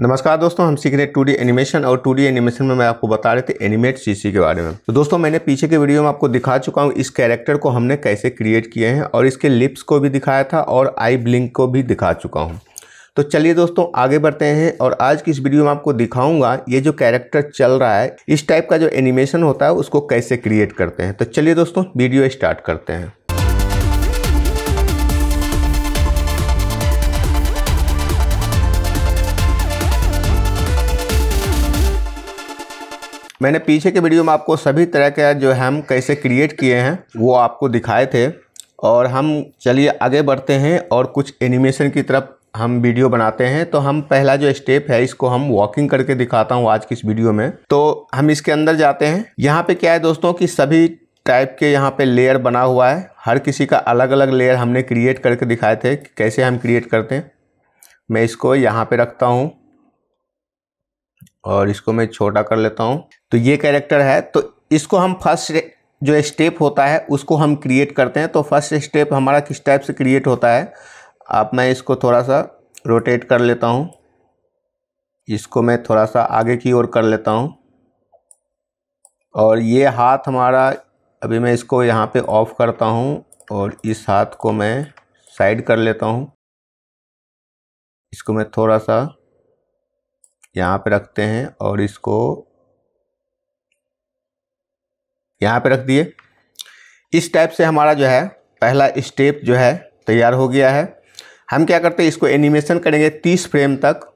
नमस्कार दोस्तों हम सीख रहे हैं टू एनिमेशन और टू एनिमेशन में मैं आपको बता रहे थे एनिमेट सीसी के बारे में तो दोस्तों मैंने पीछे के वीडियो में आपको दिखा चुका हूँ इस कैरेक्टर को हमने कैसे क्रिएट किए हैं और इसके लिप्स को भी दिखाया था और आई ब्लिंक को भी दिखा चुका हूँ तो चलिए दोस्तों आगे बढ़ते हैं और आज की इस वीडियो में आपको दिखाऊंगा ये जो कैरेक्टर चल रहा है इस टाइप का जो एनिमेशन होता है उसको कैसे क्रिएट करते हैं तो चलिए दोस्तों वीडियो स्टार्ट करते हैं मैंने पीछे के वीडियो में आपको सभी तरह के जो हम कैसे क्रिएट किए हैं वो आपको दिखाए थे और हम चलिए आगे बढ़ते हैं और कुछ एनिमेशन की तरफ हम वीडियो बनाते हैं तो हम पहला जो स्टेप है इसको हम वॉकिंग करके दिखाता हूँ आज की इस वीडियो में तो हम इसके अंदर जाते हैं यहाँ पे क्या है दोस्तों कि सभी टाइप के यहाँ पे लेयर बना हुआ है हर किसी का अलग अलग लेयर हमने क्रिएट करके दिखाए थे कि कैसे हम क्रिएट करते हैं मैं इसको यहाँ पर रखता हूँ और इसको मैं छोटा कर लेता हूँ तो ये कैरेक्टर है तो इसको हम फर्स्ट जो स्टेप होता है उसको हम क्रिएट करते हैं तो फर्स्ट स्टेप हमारा किस टाइप से क्रिएट होता है आप मैं इसको थोड़ा सा रोटेट कर लेता हूँ इसको मैं थोड़ा सा आगे की ओर कर लेता हूँ और ये हाथ हमारा अभी मैं इसको यहाँ पे ऑफ़ करता हूँ और इस हाथ को मैं साइड कर लेता हूँ इसको मैं थोड़ा सा यहाँ पे रखते हैं और इसको यहाँ पे रख दिए इस टाइप से हमारा जो है पहला स्टेप जो है तैयार हो गया है हम क्या करते हैं इसको एनिमेशन करेंगे तीस फ्रेम तक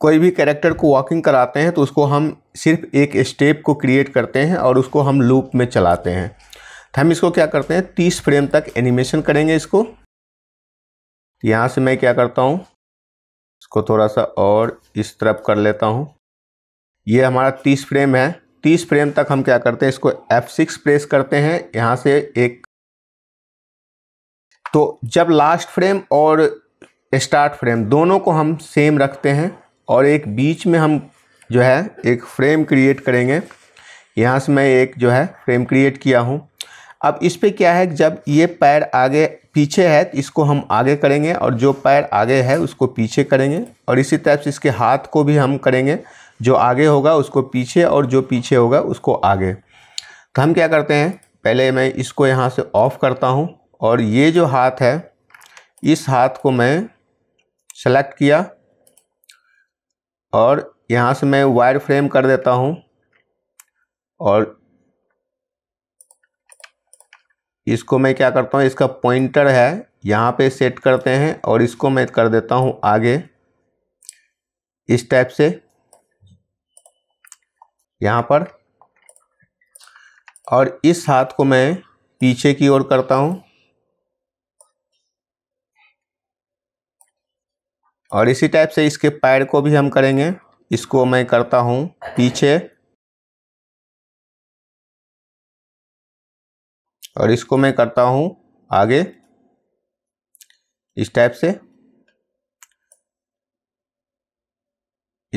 कोई भी कैरेक्टर को वॉकिंग कराते हैं तो उसको हम सिर्फ एक स्टेप को क्रिएट करते हैं और उसको हम लूप में चलाते हैं तो हम इसको क्या करते हैं तीस फ्रेम तक एनिमेशन करेंगे इसको यहाँ से मैं क्या करता हूँ इसको थोड़ा सा और इस तरफ कर लेता हूँ ये हमारा तीस फ्रेम है तीस फ्रेम तक हम क्या करते हैं इसको F6 प्रेस करते हैं यहाँ से एक तो जब लास्ट फ्रेम और स्टार्ट फ्रेम दोनों को हम सेम रखते हैं और एक बीच में हम जो है एक फ्रेम क्रिएट करेंगे यहाँ से मैं एक जो है फ्रेम क्रिएट किया हूँ अब इस पर क्या है जब ये पैर आगे पीछे है तो इसको हम आगे करेंगे और जो पैर आगे है उसको पीछे करेंगे और इसी तरह से इसके हाथ को भी हम करेंगे जो आगे होगा उसको पीछे और जो पीछे होगा उसको आगे तो हम क्या करते हैं पहले मैं इसको यहाँ से ऑफ़ करता हूँ और ये जो हाथ है इस हाथ को मैं सेलेक्ट किया और यहाँ से मैं वायर फ्रेम कर देता हूँ और इसको मैं क्या करता हूँ इसका पॉइंटर है यहाँ पे सेट करते हैं और इसको मैं कर देता हूँ आगे इस टाइप से यहाँ पर और इस हाथ को मैं पीछे की ओर करता हूँ और इसी टाइप से इसके पैर को भी हम करेंगे इसको मैं करता हूँ पीछे और इसको मैं करता हूँ आगे इस टाइप से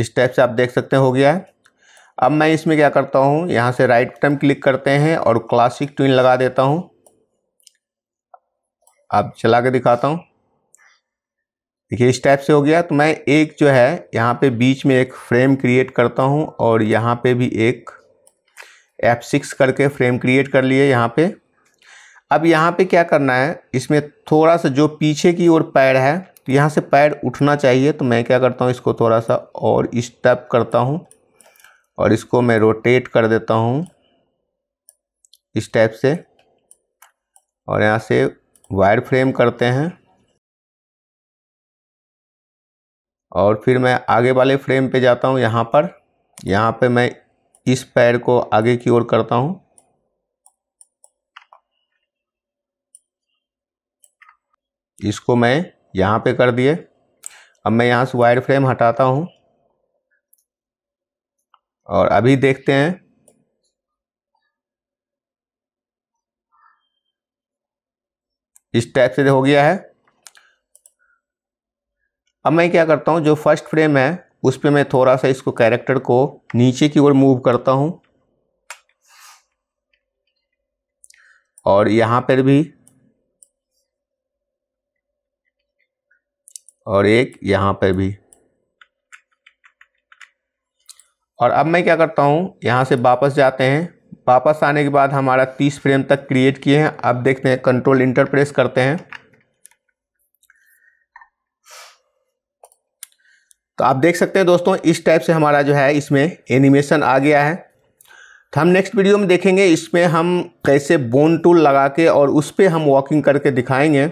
इस टाइप से आप देख सकते हो गया है अब मैं इसमें क्या करता हूँ यहाँ से राइट टर्म क्लिक करते हैं और क्लासिक ट्विन लगा देता हूँ आप चला के दिखाता हूँ देखिए इस टाइप से हो गया तो मैं एक जो है यहाँ पे बीच में एक फ्रेम क्रिएट करता हूँ और यहाँ पे भी एक एफ सिक्स करके फ्रेम क्रिएट कर लिए यहाँ पे अब यहाँ पे क्या करना है इसमें थोड़ा सा जो पीछे की ओर पैर है तो यहाँ से पैर उठना चाहिए तो मैं क्या करता हूँ इसको थोड़ा सा और स्टेप करता हूँ और इसको मैं रोटेट कर देता हूँ इस टाइप से और यहाँ से वायर फ्रेम करते हैं और फिर मैं आगे वाले फ्रेम पे जाता हूँ यहाँ पर यहाँ पे मैं इस पैर को आगे की ओर करता हूँ इसको मैं यहाँ पे कर दिए अब मैं यहाँ से वायर फ्रेम हटाता हूँ और अभी देखते हैं इस टाइप से हो गया है अब मैं क्या करता हूँ जो फर्स्ट फ्रेम है उस पर मैं थोड़ा सा इसको कैरेक्टर को नीचे की ओर मूव करता हूँ और यहाँ पर भी और एक यहाँ पे भी और अब मैं क्या करता हूँ यहाँ से वापस जाते हैं वापस आने के बाद हमारा 30 फ्रेम तक क्रिएट किए हैं अब देखते हैं कंट्रोल इंटर प्रेस करते हैं तो आप देख सकते हैं दोस्तों इस टाइप से हमारा जो है इसमें एनिमेशन आ गया है तो हम नेक्स्ट वीडियो में देखेंगे इसमें हम कैसे बोन टूल लगा के और उस पर हम वॉकिंग करके दिखाएंगे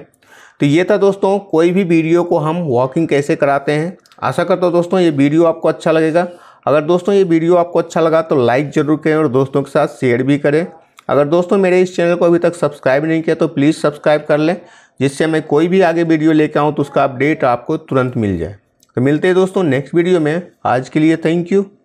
तो ये था दोस्तों कोई भी वीडियो को हम वॉकिंग कैसे कराते हैं आशा करता हूँ दोस्तों ये वीडियो आपको अच्छा लगेगा अगर दोस्तों ये वीडियो आपको अच्छा लगा तो लाइक ज़रूर करें और दोस्तों के साथ शेयर भी करें अगर दोस्तों मेरे इस चैनल को अभी तक सब्सक्राइब नहीं किया तो प्लीज़ सब्सक्राइब कर लें जिससे मैं कोई भी आगे वीडियो लेकर आऊँ तो उसका अपडेट आपको तुरंत मिल जाए तो मिलते हैं दोस्तों नेक्स्ट वीडियो में आज के लिए थैंक यू